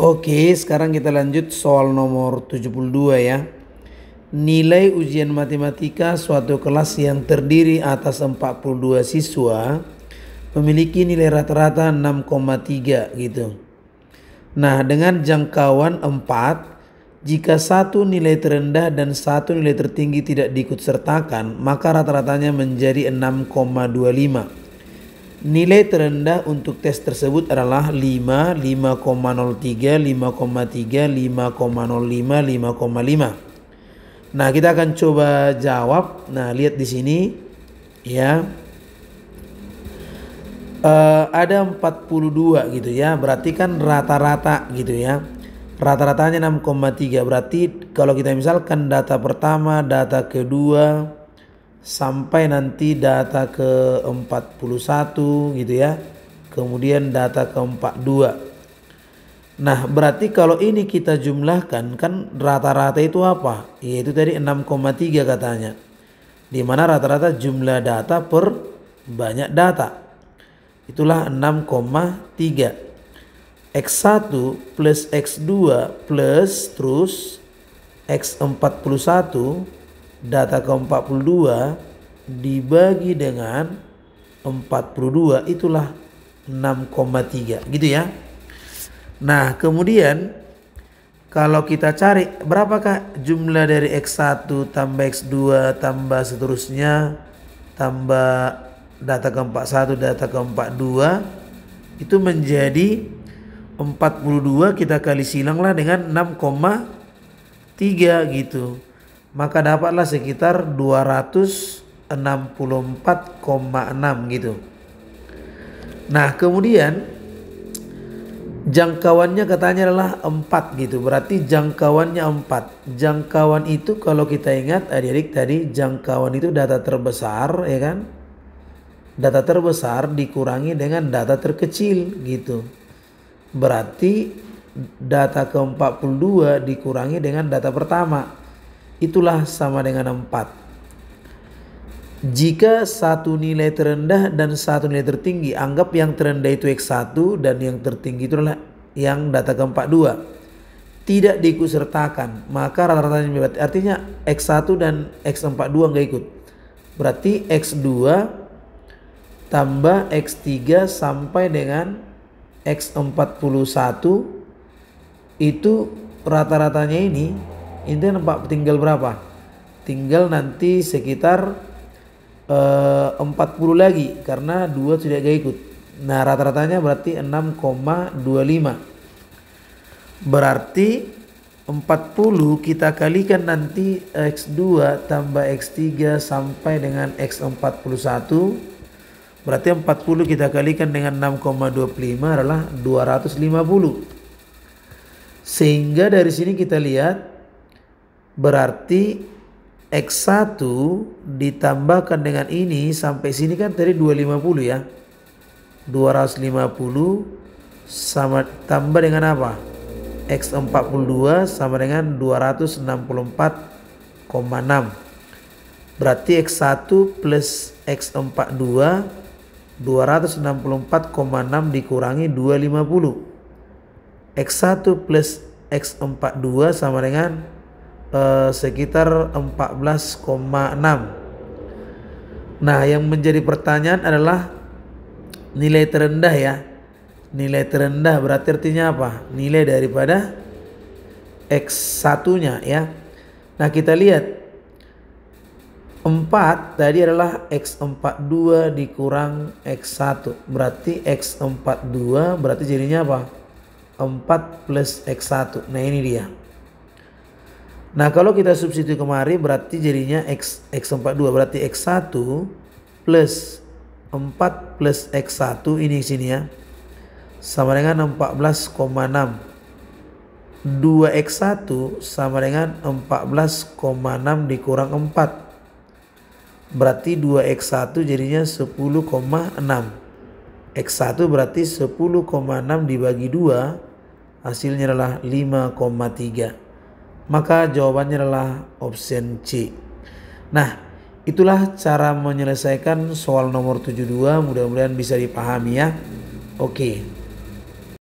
Oke, sekarang kita lanjut soal nomor 72 ya. Nilai ujian matematika suatu kelas yang terdiri atas 42 siswa memiliki nilai rata-rata 6,3 gitu. Nah, dengan jangkauan 4, jika satu nilai terendah dan satu nilai tertinggi tidak diikutsertakan, maka rata-ratanya menjadi 6,25. Nilai terendah untuk tes tersebut adalah 5, 5,03, 5,3, 5,05, 5,5. Nah, kita akan coba jawab. Nah, lihat di sini ya. Uh, ada 42 gitu ya. Berarti kan rata-rata gitu ya. Rata-ratanya 6,3. Berarti kalau kita misalkan data pertama, data kedua, sampai nanti data ke 41 gitu ya. Kemudian data ke 42. Nah, berarti kalau ini kita jumlahkan kan rata-rata itu apa? Yaitu tadi 6,3 katanya. dimana rata-rata jumlah data per banyak data. Itulah 6,3. X1 plus X2 plus terus X41 data ke-42 dibagi dengan 42 itulah 6,3 gitu ya. Nah, kemudian kalau kita cari berapakah jumlah dari X1 tambah X2 tambah seterusnya tambah data ke-41 data ke-42 itu menjadi 42 kita kali silanglah dengan 6,3 gitu maka dapatlah sekitar 264,6 gitu. Nah, kemudian jangkauannya katanya adalah 4 gitu. Berarti jangkauannya 4. Jangkauan itu kalau kita ingat adik-adik tadi jangkauan itu data terbesar ya kan? Data terbesar dikurangi dengan data terkecil gitu. Berarti data ke-42 dikurangi dengan data pertama itulah sama dengan empat. Jika satu nilai terendah dan satu nilai tertinggi, anggap yang terendah itu X1 dan yang tertinggi itu adalah yang data keempat dua Tidak diikutsertakan, maka rata ratanya berarti artinya X1 dan X42 nggak ikut. Berarti X2 tambah X3 sampai dengan X41 itu rata-ratanya ini Intinya nampak tinggal berapa? Tinggal nanti sekitar e, eh, 40 lagi karena dua sudah gak ikut. Nah, rata-ratanya berarti 6,25. Berarti 40 kita kalikan nanti X2 tambah X3 sampai dengan X41 berarti 40 kita kalikan dengan 6,25 adalah 250 sehingga dari sini kita lihat Berarti X1 ditambahkan dengan ini sampai sini kan tadi 250 ya. 250 sama tambah dengan apa? X42 sama dengan 264,6. Berarti X1 plus X42 264,6 dikurangi 250. X1 plus X42 sama dengan eh, sekitar 14,6. Nah, yang menjadi pertanyaan adalah nilai terendah ya. Nilai terendah berarti artinya apa? Nilai daripada X1-nya ya. Nah, kita lihat 4 tadi adalah X42 dikurang X1 berarti X42 berarti jadinya apa 4 plus X1 nah ini dia Nah kalau kita substitusi kemari berarti jadinya X, X42 berarti X1 plus 4 plus X1 ini sini ya sama dengan 14,6 2X1 sama dengan 14,6 dikurang 4 berarti 2X1 jadinya 10,6 X1 berarti 10,6 dibagi 2 hasilnya adalah 5,3 maka jawabannya adalah option C. Nah, itulah cara menyelesaikan soal nomor 72. Mudah-mudahan bisa dipahami ya. Oke. Okay.